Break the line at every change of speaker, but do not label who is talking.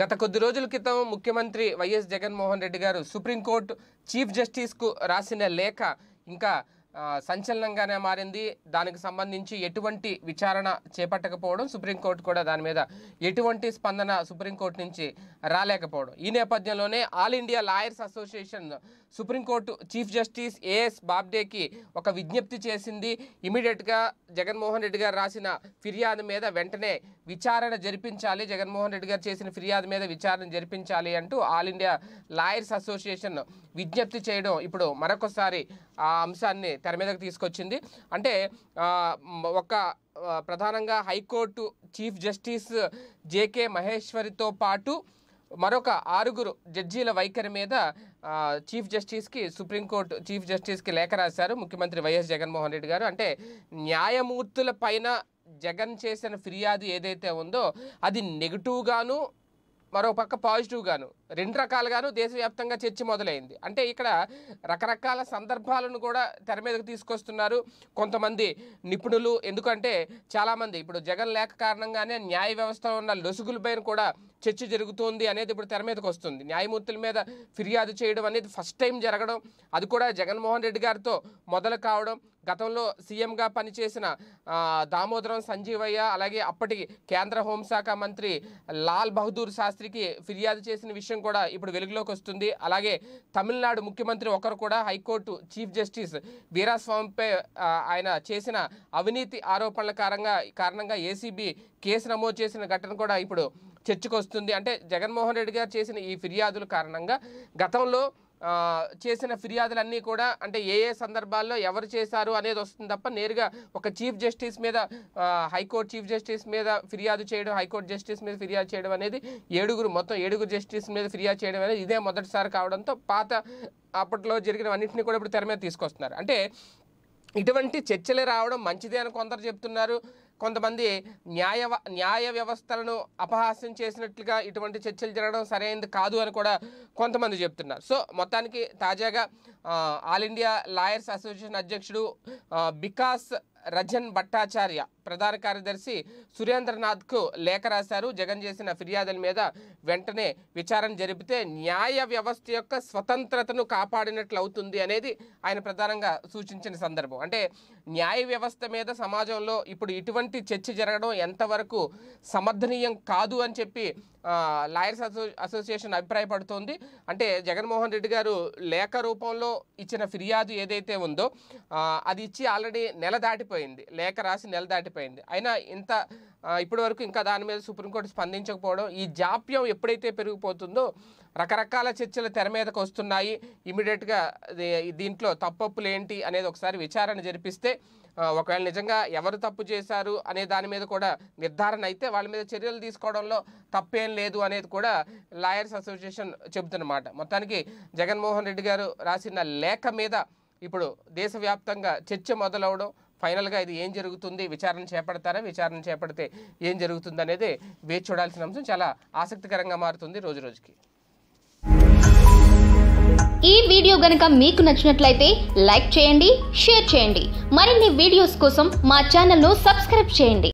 గత కొద్ది రోజుల క్రితం ముఖ్యమంత్రి వైఎస్ జగన్మోహన్ రెడ్డి గారు సుప్రీంకోర్టు చీఫ్ జస్టిస్కు రాసిన లేఖ ఇంకా సంచలనంగానే మారింది దానికి సంబంధించి ఎటువంటి విచారణ చేపట్టకపోవడం సుప్రీంకోర్టు కూడా దాని మీద ఎటువంటి స్పందన సుప్రీంకోర్టు నుంచి రాలేకపోవడం ఈ నేపథ్యంలోనే all India lawyers association supreme court chief justice A S బాబ్డేకి ఒక విజ్ఞప్తి చేసింది ఇమీడియట్గా జగన్మోహన్ రెడ్డి గారు రాసిన ఫిర్యాదు మీద వెంటనే విచారణ జరిపించాలి జగన్మోహన్ రెడ్డి గారు చేసిన ఫిర్యాదు మీద విచారణ జరిపించాలి అంటూ ఆల్ ఇండియా లాయర్స్ అసోసియేషన్ విజ్ఞప్తి చేయడం ఇప్పుడు మరొకసారి ఆ అంశాన్ని తెర మీదకు తీసుకొచ్చింది అంటే ఒక ప్రధానంగా హైకోర్టు చీఫ్ జస్టిస్ జేకే మహేశ్వరితో పాటు మరొక ఆరుగురు జడ్జీల వైఖరి మీద చీఫ్ జస్టిస్కి సుప్రీంకోర్టు చీఫ్ జస్టిస్కి లేఖ రాశారు ముఖ్యమంత్రి వైఎస్ జగన్మోహన్ రెడ్డి గారు అంటే న్యాయమూర్తుల పైన జగన్ చేసిన ఫిర్యాదు ఏదైతే ఉందో అది నెగిటివ్గాను మరోపక్క పాజిటివ్గాను రెండు రకాలుగాను దేశవ్యాప్తంగా చర్చ మొదలైంది అంటే ఇక్కడ రకరకాల సందర్భాలను కూడా తెర మీదకు తీసుకొస్తున్నారు కొంతమంది నిపుణులు ఎందుకంటే చాలామంది ఇప్పుడు జగన్ లేఖ కారణంగానే న్యాయ వ్యవస్థలో ఉన్న లొసుగులపైన కూడా చర్చ జరుగుతోంది అనేది ఇప్పుడు తెర మీదకు వస్తుంది న్యాయమూర్తుల మీద ఫిర్యాదు చేయడం అనేది ఫస్ట్ టైం జరగడం అది కూడా జగన్మోహన్ రెడ్డి గారితో మొదలు కావడం గతంలో సీఎంగా పనిచేసిన దామోదరం సంజీవయ్య అలాగే అప్పటి కేంద్ర హోంశాఖ మంత్రి లాల్ బహదూర్ శాస్త్రికి ఫిర్యాదు చేసిన విషయం కూడా ఇప్పుడు వెలుగులోకి వస్తుంది అలాగే తమిళనాడు ముఖ్యమంత్రి ఒకరు కూడా హైకోర్టు చీఫ్ జస్టిస్ వీరాస్వామిపై ఆయన చేసిన అవినీతి ఆరోపణల కారణంగా కారణంగా ఏసీబీ కేసు నమోదు చేసిన ఘటన కూడా ఇప్పుడు చర్చకు వస్తుంది అంటే జగన్మోహన్ రెడ్డి గారు చేసిన ఈ ఫిర్యాదుల కారణంగా గతంలో చేసిన ఫిర్యాదులన్నీ కూడా అంటే ఏ ఏ సందర్భాల్లో ఎవరు చేశారు అనేది వస్తుంది తప్ప నేరుగా ఒక చీఫ్ జస్టిస్ మీద హైకోర్టు చీఫ్ జస్టిస్ మీద ఫిర్యాదు చేయడం హైకోర్టు జస్టిస్ మీద ఫిర్యాదు చేయడం అనేది ఏడుగురు మొత్తం ఏడుగురు జస్టిస్ మీద ఫిర్యాదు చేయడం అనేది ఇదే మొదటిసారి కావడంతో పాత అప్పట్లో జరిగినవన్నింటినీ కూడా ఇప్పుడు తెర మీద తీసుకొస్తున్నారు అంటే ఇటువంటి చర్చలే రావడం మంచిదే అని కొందరు చెప్తున్నారు కొంతమంది న్యాయ న్యాయ వ్యవస్థలను అపహాస్యం చేసినట్లుగా ఇటువంటి చర్చలు జరగడం సరైనది కాదు అని కూడా కొంతమంది చెప్తున్నారు సో మొత్తానికి తాజాగా ఆల్ ఇండియా లాయర్స్ అసోసియేషన్ అధ్యక్షుడు బికాస్ రజన్ భట్టాచార్య ప్రధాన కార్యదర్శి సురేంద్రనాథ్కు లేఖ రాశారు జగన్ చేసిన ఫిర్యాదుల మీద వెంటనే విచారణ జరిపితే న్యాయ వ్యవస్థ యొక్క స్వతంత్రతను కాపాడినట్లు అవుతుంది అనేది ఆయన ప్రధానంగా సూచించిన సందర్భం అంటే న్యాయ వ్యవస్థ మీద సమాజంలో ఇప్పుడు ఇటువంటి చర్చ జరగడం ఎంతవరకు సమర్థనీయం కాదు అని చెప్పి లాయర్స్ అసో అసోసియేషన్ అభిప్రాయపడుతోంది అంటే జగన్మోహన్ రెడ్డి గారు లేఖ రూపంలో ఇచ్చిన ఫిర్యాదు ఏదైతే ఉందో అది ఇచ్చి ఆల్రెడీ నెల దాటిపోయింది లేఖ రాసి నెల దాటిపోయింది అయిపోయింది అయినా ఇంత ఇప్పటి వరకు ఇంకా దాని మీద సుప్రీంకోర్టు స్పందించకపోవడం ఈ జాప్యం ఎప్పుడైతే పెరిగిపోతుందో రకరకాల చర్చలు తెర మీదకు వస్తున్నాయి ఇమీడియట్గా దీంట్లో తప్పప్పులు ఏంటి అనేది ఒకసారి విచారణ జరిపిస్తే ఒకవేళ నిజంగా ఎవరు తప్పు చేశారు అనే దాని మీద కూడా నిర్ధారణ అయితే వాళ్ళ మీద చర్యలు తీసుకోవడంలో తప్పేం లేదు అనేది కూడా లాయర్స్ అసోసియేషన్ చెబుతున్నమాట మొత్తానికి జగన్మోహన్ రెడ్డి గారు రాసిన లేఖ మీద ఇప్పుడు దేశవ్యాప్తంగా చర్చ మొదలవడం ఫైనల్గా ఇది ఏం జరుగుతుంది విచారణ చేపడతారా విచారణ చేపడితే ఏం జరుగుతుంది అనేది వేచి చూడాల్సిన అంశం చాలా ఆసక్తికరంగా మారుతుంది రోజు రోజుకి ఈ వీడియో గనక మీకు నచ్చినట్లయితే లైక్ చేయండి షేర్ చేయండి మరిన్ని వీడియోస్ కోసం మా ఛానల్ను సబ్స్క్రైబ్ చేయండి